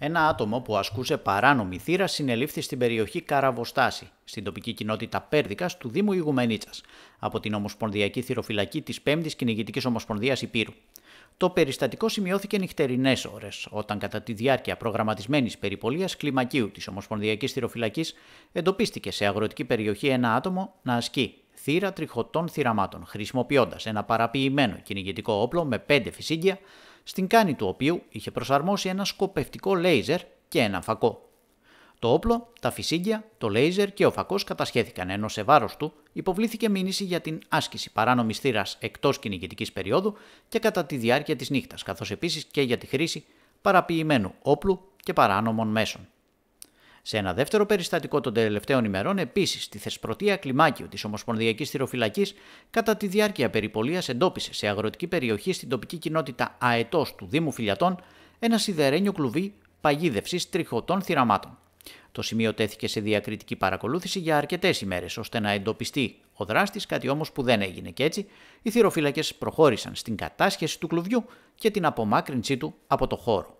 Ένα άτομο που ασκούσε παράνομη θύρα συνελήφθη στην περιοχή Καραβοστάση, στην τοπική κοινότητα Πέρδικας του Δήμου Ιγουμενίτσα, από την Ομοσπονδιακή Θηροφυλακή της 5η Κυνηγητικής Ομοσπονδίας Υπήρου. Το περιστατικό σημειώθηκε νυχτερινές ώρες, όταν κατά τη διάρκεια προγραμματισμένης περιπολίας κλιμακίου της Ομοσπονδιακής θυροφυλακή εντοπίστηκε σε αγροτική περιοχή ένα άτομο να ασκεί θύρα τριχωτών θυραμάτων, χρησιμοποιώντας ένα παραποιημένο κυνηγητικό όπλο με πέντε φυσίγγια στην κάνη του οποίου είχε προσαρμόσει ένα σκοπευτικό λέιζερ και ένα φακό. Το όπλο, τα φυσίγγια, το λέιζερ και ο φακός κατασχέθηκαν ενώ σε βάρος του υποβλήθηκε μήνυση για την άσκηση παράνομης θύρας εκτός κυνηγητικής περίοδου και κατά τη διάρκεια της νύχτας, καθώς επίσης και για τη χρήση παραποιημένου όπλου και παράνομων μέσων. Σε ένα δεύτερο περιστατικό των τελευταίων ημερών, επίσης, στη Θεσπρωτεία Κλιμάκιο της Ομοσπονδιακής Θηροφυλακής, κατά τη διάρκεια περιπολίας εντόπισε σε αγροτική περιοχή στην τοπική κοινότητα Αετός του Δήμου Φιλιατών ένα σιδερένιο κλουβί παγίδευσης τριχωτών θυραμάτων. Το σημείο τέθηκε σε διακριτική παρακολούθηση για αρκετές ημέρες ώστε να εντοπιστεί ο δράστης, κάτι όμως που δεν έγινε και έτσι οι θηροφύλακες προχώρησαν στην κατάσχεση του κλουβιού και την απομάκρυνσή του από το χώρο.